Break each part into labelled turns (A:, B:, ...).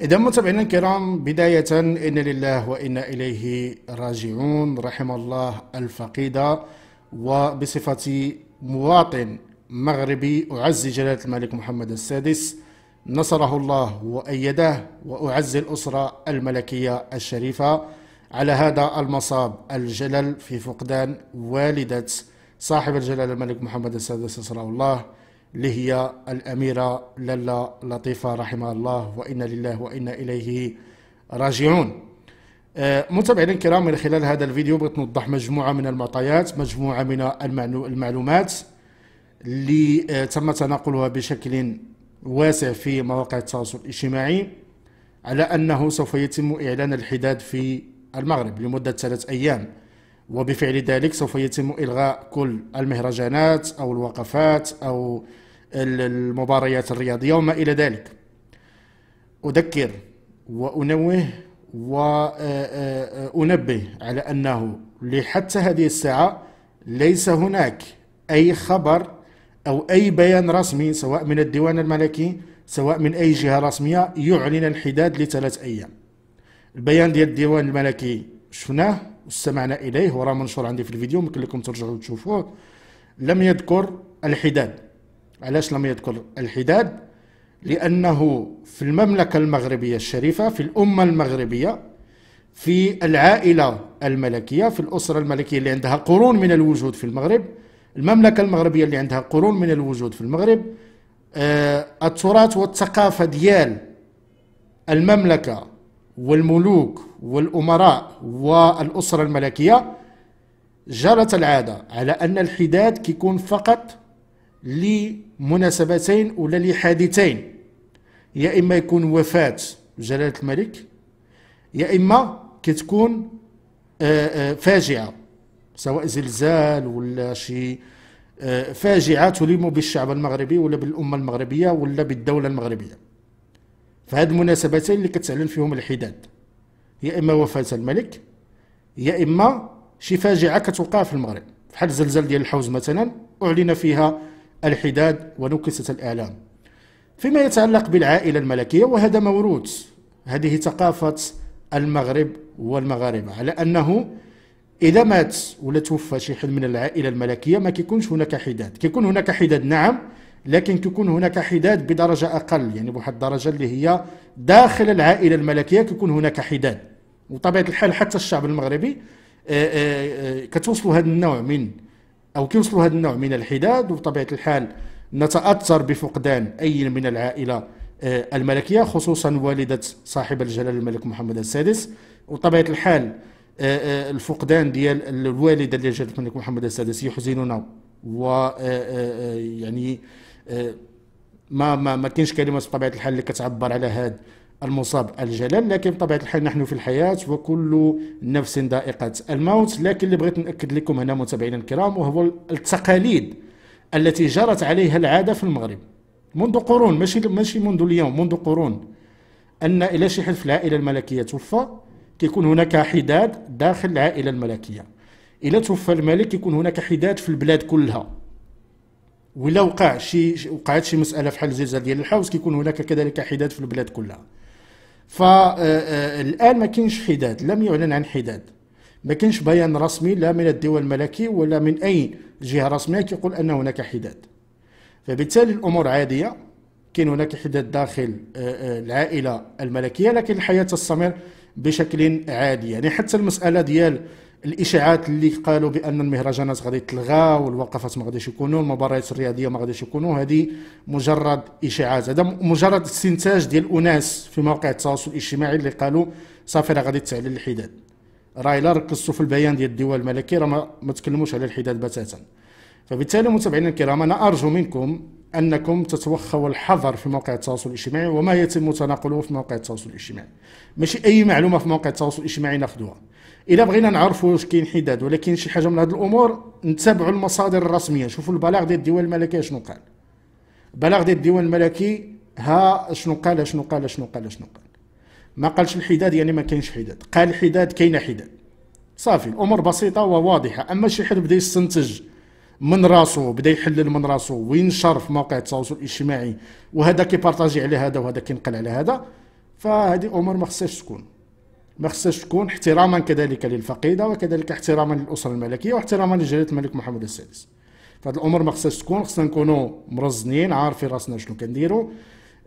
A: إذا متابعينا الكرام بداية إن لله وإنا إليه راجعون رحم الله الفقيدة وبصفة مواطن مغربي أعزي جلالة الملك محمد السادس نصره الله وأيده وأعزي الأسرة الملكية الشريفة على هذا المصاب الجلل في فقدان والدة صاحب الجلالة الملك محمد السادس نصره الله اللي هي الأميرة للا لطيفة رحمها الله وإنا لله وإنا إليه راجعون آه، متابعينا الكرام من خلال هذا الفيديو بغيت نوضح مجموعة من المعطيات مجموعة من المعلومات اللي آه، تم تناقلها بشكل واسع في مواقع التواصل الاجتماعي على أنه سوف يتم إعلان الحداد في المغرب لمدة ثلاث أيام وبفعل ذلك سوف يتم إلغاء كل المهرجانات أو الوقفات أو المباريات الرياضية وما إلى ذلك أذكر وأنوه وأنبه آه، آه، على أنه لحتى هذه الساعة ليس هناك أي خبر أو أي بيان رسمي سواء من الديوان الملكي سواء من أي جهة رسمية يعلن الحداد لثلاث أيام البيان ديال الديوان الملكي شفناه واستمعنا إليه وراه منشور عندي في الفيديو ممكن لكم ترجعوا تشوفوه لم يذكر الحداد علاش لم يذكر الحداد لأنه في المملكة المغربية الشريفة في الأمة المغربية في العائلة الملكية في الأسرة الملكية اللي عندها قرون من الوجود في المغرب المملكة المغربية اللي عندها قرون من الوجود في المغرب آه، التراث والثقافة ديال المملكة والملوك والأمراء والأسرة الملكية جرت العادة على أن الحداد كيكون فقط لمناسبتين ولا لحادثين يا اما يكون وفاه جلاله الملك يا اما كتكون آه، آه، فاجعه سواء زلزال ولا شي آه، فاجعه تلم بالشعب المغربي ولا بالامه المغربيه ولا بالدوله المغربيه فهاد المناسبتين اللي كتعلن فيهم الحداد يا اما وفاه الملك يا اما شي فاجعه كتوقع في المغرب بحال الزلزال ديال الحوز مثلا اعلن فيها الحداد ونكست الإعلام فيما يتعلق بالعائلة الملكية وهذا موروث هذه ثقافة المغرب والمغاربة على أنه إذا مات ولا توفى شي حد من العائلة الملكية ما كيكونش هناك حداد كيكون هناك حداد نعم لكن كيكون هناك حداد بدرجة أقل يعني بواحد الدرجة اللي هي داخل العائلة الملكية كيكون هناك حداد وطبيعة الحال حتى الشعب المغربي آه، آه، آه، كتوصلوا هذا النوع من أو كيوصلوا هذا النوع من الحداد وبطبيعة الحال نتأثر بفقدان أي من العائلة آه، الملكية خصوصا والدة صاحب الجلالة الملك محمد السادس وبطبيعة الحال آه، آه، الفقدان ديال الوالدة ديال جلالة الملك محمد السادس يحزننا و يعني ما ما ما كاينش كلمه بطبيعه الحال اللي كتعبر على هذا المصاب الجلل لكن بطبيعة الحال نحن في الحياة وكل نفس ذائقة الموت لكن اللي بغيت نأكد لكم هنا متابعينا الكرام وهو التقاليد التي جرت عليها العادة في المغرب منذ قرون ماشي ماشي منذ اليوم منذ قرون أن إلى شي حد في العائلة الملكية توفى كيكون هناك حداد داخل العائلة الملكية إلى توفى الملك يكون هناك حداد في البلاد كلها ولو وقع شي وقعت شي مساله حال الجزائر ديال الحوز كيكون هناك كذلك حداد في البلاد كلها فالان ما كاينش حداد لم يعلن عن حداد ما كاينش بيان رسمي لا من الدول الملكي ولا من اي جهه رسميه كيقول ان هناك حداد فبالتالي الامور عاديه كاين هناك حداد داخل آه، آه، العائله الملكيه لكن الحياه تستمر بشكل عادي يعني حتى المساله ديال الاشاعات اللي قالوا بان المهرجانات غادي تلغى والوقفات ما غاديش يكونوا المباريات الرياضيه ما غاديش يكونوا هذه مجرد اشاعات هذا مجرد استنتاج ديال اناس في مواقع التواصل الاجتماعي اللي قالوا صافي راه غادي تعلن الحداد راه الا ركزتوا في البيان ديال الدول الملكي راه ما تكلموش على الحداد بتاتا فبالتالي متابعينا الكرام انا ارجو منكم انكم تتوخوا الحذر في مواقع التواصل الاجتماعي وما يتم تناقله في مواقع التواصل الاجتماعي ماشي اي معلومه في مواقع التواصل الاجتماعي ناخذوها الا بغينا نعرفوا واش كاين حداد ولكن شي حاجه من هذه الامور نتبعوا المصادر الرسميه شوفوا البلاغ ديال الديوان الملكي شنو قال البلاغ ديال الديوان الملكي ها شنو قال شنو قال شنو قال شنو قال ما قالش الحداد يعني ما كاينش حداد قال حداد كاين حداد صافي الامور بسيطه وواضحه اما شي حد بدا يستنتج من راسو بدا يحلل من راسو وينشر في مواقع التواصل الاجتماعي وهذا كيبارطاجي على هذا وهذا كينقل على هذا فهذه امور ما خصهاش تكون ما خصهاش تكون احتراما كذلك للفقيده وكذلك احتراما للاسره الملكيه واحتراما لجلاله الملك محمد السادس فهاد الامور ما خصهاش تكون خصنا نكونوا مرزنين عارفين راسنا شنو كنديروا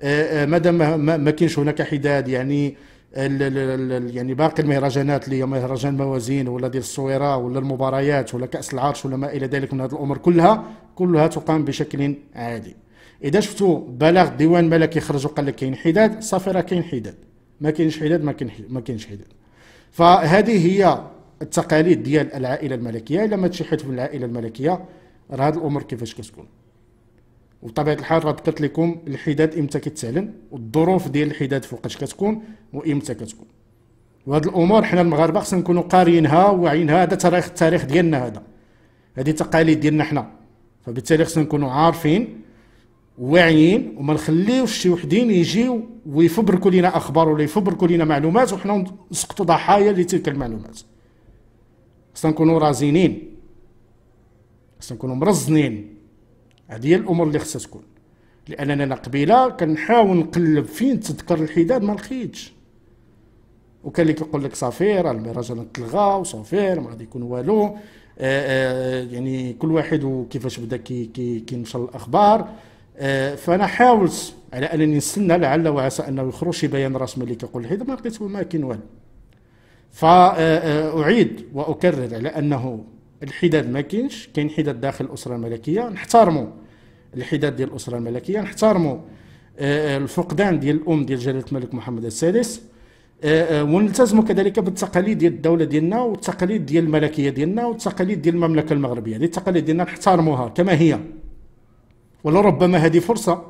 A: آه، آه، مادام ما, ما, ما كاينش هناك حداد يعني ال يعني باقي المهرجانات اللي هي مهرجان موازين ولا ديال الصويره ولا المباريات ولا كاس العرش ولا ما الى ذلك من هذه الامور كلها كلها تقام بشكل عادي اذا شفتوا بلاغ ديوان ملكي خرج وقال لك كاين حداد صافي راه كاين حداد ما كاينش حداد ما كاينش حداد فهذه هي التقاليد ديال العائله الملكيه الا ما تشي حد من العائله الملكيه راه هذه الامور كيفاش كتكون وبطبيعه الحال راه ذكرت لكم الحداد امتى كتعلن والظروف ديال الحداد فوقاش كتكون وامتى كتكون وهاد الامور حنا المغاربه خصنا نكونوا قارينها واعيينها هذا تاريخ التاريخ ديالنا هذا هذه تقاليد ديالنا حنا فبالتالي خصنا نكونوا عارفين واعيين وما نخليوش شي وحدين يجيو ويفبركوا لينا اخبار ولا يفبركوا لينا معلومات وحنا نسقطوا ضحايا لتلك المعلومات خصنا نكونوا رازينين خصنا نكونوا مرزنين هذه الامور اللي خصها تكون لان انا قبيله كنحاول نقلب فين تذكر الحداد ما لقيتش وكان اللي كيقول لك صافي راه المهرجان تلغى وصافي ما غادي يكون والو آه، آه، يعني كل واحد وكيفاش بدا كي كي كينشر الاخبار آه، فانا حاولت على انني نستنى لعل وعسى انه يخرج شي بيان رسمي اللي كيقول الحداد ما لقيت ما كاين والو فاعيد واكرر على انه الحداد ما كاينش كاين حداد داخل الاسره الملكيه نحترموا الحداد ديال الاسره الملكيه نحترموا آه، آه، الفقدان ديال الام ديال جلاله الملك محمد السادس آه، ونلتزموا كذلك بالتقاليد ديال الدوله ديالنا والتقاليد ديال الملكيه ديالنا والتقاليد ديال المملكه المغربيه هذه التقاليد ديالنا نحترموها كما هي ولربما هذه فرصه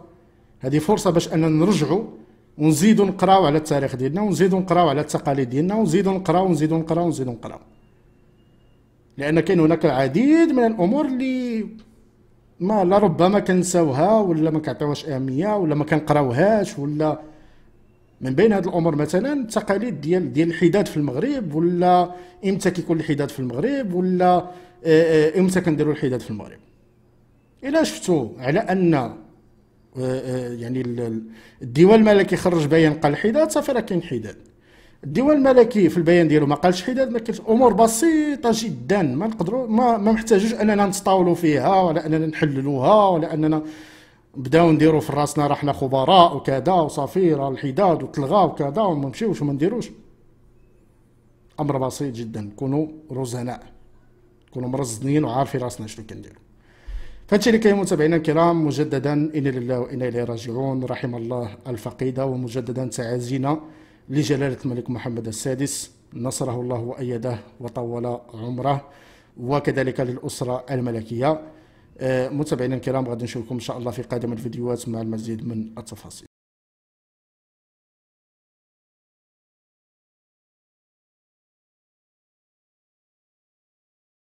A: هذه فرصه باش اننا نرجعوا ونزيدوا نقراو على التاريخ ديالنا ونزيدوا نقراو على التقاليد ديالنا ونزيدوا نقراو ونزيدوا نقراو ونزيدوا نقراو لان كاين هناك العديد من الامور اللي ما لربما كنساوها ولا ما كنعطيوهاش اهميه ولا ما كنقراوهاش ولا من بين هذه الامور مثلا التقاليد ديال ديال الحداد في المغرب ولا امتى كيكون الحداد في المغرب ولا آه، آه، امتى كنديروا الحداد في المغرب الا شفتوا على ان آه، يعني الديوان الملكي خرج بيان قال الحداد صافي راه كاين حداد الديوان الملكي في البيان ديالو ما قالش حداد ما كاينش امور بسيطه جدا ما نقدروا ما, ما محتاجوش اننا نتطاولوا فيها ولا اننا نحللوها ولا اننا بداو نديروا في راسنا راه حنا خبراء وكذا وصافي راه الحداد وتلغى وكذا وما نمشيوش وما نديروش امر بسيط جدا نكونوا رزناء نكونوا مرزنين وعارفين راسنا شنو كنديروا فهادشي اللي كاين متابعينا الكرام مجددا انا لله وانا اليه راجعون رحم الله الفقيده ومجددا تعازينا لجلالة الملك محمد السادس نصره الله وأيده وطول عمره وكذلك للأسرة الملكية آه، متابعينا الكرام غادي نشوفكم إن شاء الله في قادم الفيديوهات مع المزيد من التفاصيل